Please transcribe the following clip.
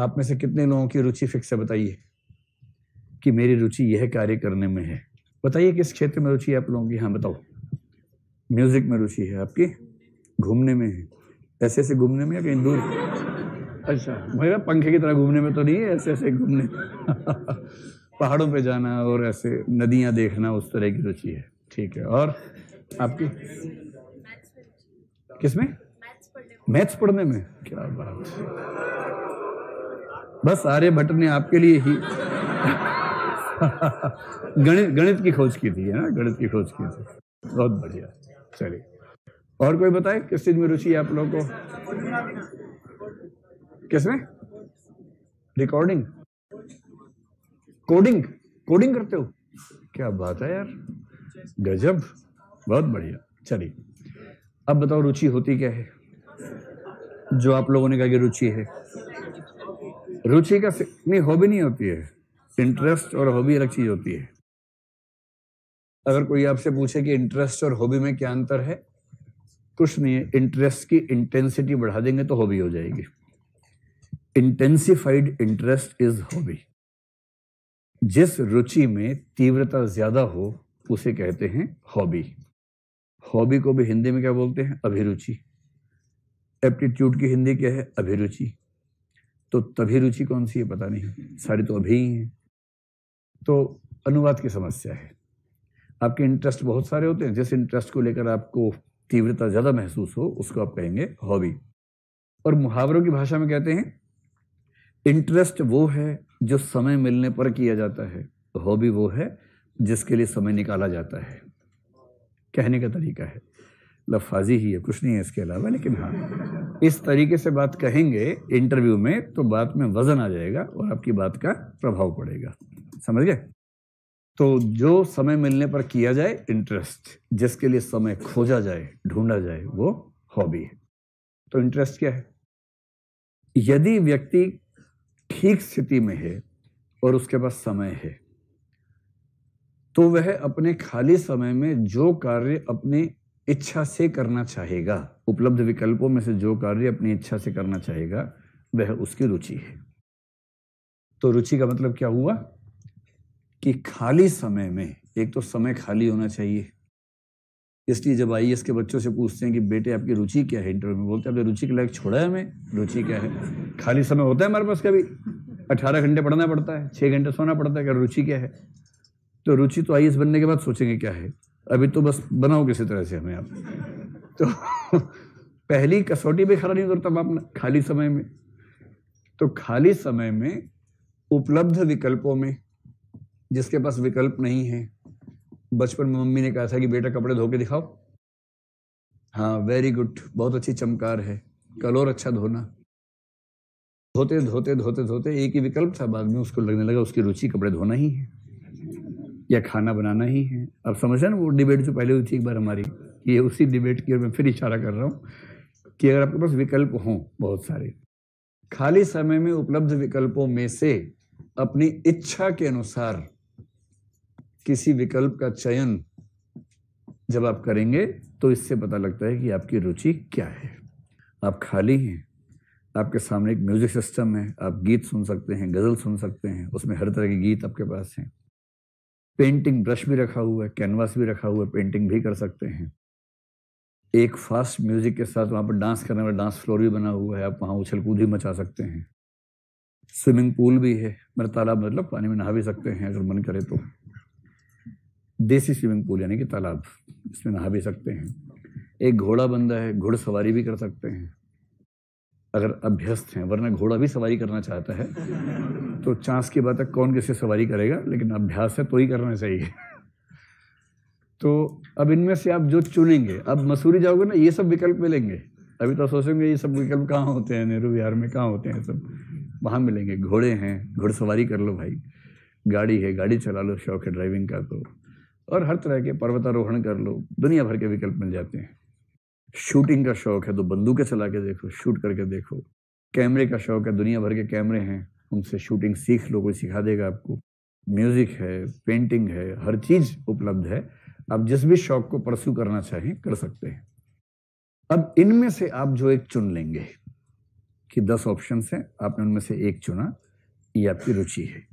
आप में से कितने लोगों की रुचि फिक्स है बताइए कि मेरी रुचि यह कार्य करने में है बताइए किस क्षेत्र में रुचि है आप लोगों की हाँ बताओ म्यूजिक में रुचि है आपकी घूमने में है ऐसे ऐसे घूमने में या कहीं दूर अच्छा मेरा पंखे की तरह घूमने में तो नहीं है ऐसे ऐसे घूमने पहाड़ों पे जाना और ऐसे नदियां देखना उस तरह की रुचि है ठीक है और आपकी किसमें मैथ्स पढ़ने में क्या बात बस आर्यभट्ट ने आपके लिए ही गणित गणित की खोज की थी है ना गणित की खोज की थी बहुत बढ़िया चलिए और कोई बताए किस चीज में रुचि है आप लोगों को किसमें रिकॉर्डिंग कोडिंग कोडिंग करते हो क्या बात है यार गजब बहुत बढ़िया चलिए अब बताओ रुचि होती क्या है जो आप लोगों ने कहा कि रुचि है रुचि का नहीं हॉबी नहीं होती है इंटरेस्ट और हॉबी अलग चीज होती है अगर कोई आपसे पूछे कि इंटरेस्ट और हॉबी में क्या अंतर है कुछ नहीं है इंटरेस्ट की इंटेंसिटी बढ़ा देंगे तो हॉबी हो जाएगी इंटेंसिफाइड इंटरेस्ट इज हॉबी जिस रुचि में तीव्रता ज्यादा हो उसे कहते हैं हॉबी हॉबी को भी हिंदी में क्या बोलते हैं अभिरुचि एप्टीट्यूड की हिंदी क्या है अभिरुचि तो तभी रुचि कौन सी है पता नहीं सारी तो अभी ही है तो अनुवाद की समस्या है आपके इंटरेस्ट बहुत सारे होते हैं जिस इंटरेस्ट को लेकर आपको तीव्रता ज़्यादा महसूस हो उसको आप कहेंगे हॉबी और मुहावरों की भाषा में कहते हैं इंटरेस्ट वो है जो समय मिलने पर किया जाता है हॉबी वो है जिसके लिए समय निकाला जाता है कहने का तरीका है लफाजी ही है कुछ नहीं है इसके अलावा लेकिन हाँ इस तरीके से बात कहेंगे इंटरव्यू में तो बात में वजन आ जाएगा और आपकी बात का प्रभाव पड़ेगा समझ गए तो जो समय मिलने पर किया जाए इंटरेस्ट जिसके लिए समय खोजा जाए ढूंढा जाए वो हॉबी है तो इंटरेस्ट क्या है यदि व्यक्ति ठीक स्थिति में है और उसके पास समय है तो वह अपने खाली समय में जो कार्य अपने इच्छा से करना चाहेगा उपलब्ध विकल्पों में से जो कार्य अपनी इच्छा से करना चाहेगा वह उसकी रुचि है तो रुचि का मतलब क्या हुआ कि खाली समय में एक तो समय खाली होना चाहिए इसलिए जब आई e के बच्चों से पूछते हैं कि बेटे आपकी रुचि क्या है इंटरव्यू में बोलते हैं रुचि के लायक छोड़ा है हमें रुचि क्या है खाली समय होता है हमारे पास कभी अठारह घंटे पढ़ना पड़ता है छः घंटे सोना पड़ता है क्या रुचि क्या है तो रुचि तो आई e बनने के बाद सोचेंगे क्या है अभी तो बस बनाओ किसी तरह से हमें आप तो पहली कसौटी पे खड़ा नहीं उतरता बाप खाली समय में तो खाली समय में उपलब्ध विकल्पों में जिसके पास विकल्प नहीं है बचपन में मम्मी ने कहा था कि बेटा कपड़े धो के दिखाओ हाँ वेरी गुड बहुत अच्छी चमकार है कल और अच्छा धोना धोते धोते धोते धोते एक ही विकल्प था बाद में उसको लगने लगा उसकी रुचि कपड़े धोना ही है या खाना बनाना ही है अब समझ रहे ना वो डिबेट जो पहले हुई थी एक बार हमारी ये उसी डिबेट की ओर मैं फिर इशारा कर रहा हूँ कि अगर आपके पास विकल्प हों बहुत सारे खाली समय में उपलब्ध विकल्पों में से अपनी इच्छा के अनुसार किसी विकल्प का चयन जब आप करेंगे तो इससे पता लगता है कि आपकी रुचि क्या है आप खाली हैं आपके सामने एक म्यूजिक सिस्टम है आप गीत सुन सकते हैं गज़ल सुन सकते हैं उसमें हर तरह के गीत आपके पास हैं पेंटिंग ब्रश भी रखा हुआ है कैनवास भी रखा हुआ है पेंटिंग भी कर सकते हैं एक फास्ट म्यूजिक के साथ वहाँ पर डांस करने वाला डांस फ्लोर भी बना हुआ है आप वहाँ उछल कूद भी मचा सकते हैं स्विमिंग पूल भी है मेरा मतलब तालाब मतलब पानी में नहा भी सकते हैं अगर मन करे तो देसी स्विमिंग पूल यानी कि तालाब इसमें नहा भी सकते हैं एक घोड़ा बंदा है सवारी भी कर सकते हैं अगर अभ्यस्त हैं वरना घोड़ा भी सवारी करना चाहता है तो चांस की बात है कौन किससे सवारी करेगा लेकिन अभ्यास है तो ही करना चाहिए तो अब इनमें से आप जो चुनेंगे अब मसूरी जाओगे ना ये सब विकल्प मिलेंगे अभी तो सोचेंगे ये सब विकल्प कहाँ होते हैं नेहरू विहार में कहाँ होते हैं सब वहाँ मिलेंगे घोड़े हैं घुड़सवारी कर लो भाई गाड़ी है गाड़ी चला लो शौक है ड्राइविंग का तो और हर तरह के पर्वतारोहण कर लो दुनिया भर के विकल्प मिल जाते हैं शूटिंग का शौक है तो बंदूकें चला के देखो शूट करके देखो कैमरे का शौक है दुनिया भर के कैमरे हैं उनसे शूटिंग सीख लो कोई सिखा देगा आपको म्यूज़िक है पेंटिंग है हर चीज़ उपलब्ध है आप जिस भी शौक को परस्यू करना चाहें कर सकते हैं अब इनमें से आप जो एक चुन लेंगे कि दस ऑप्शन हैं आपने उनमें से एक चुना ये आपकी रुचि है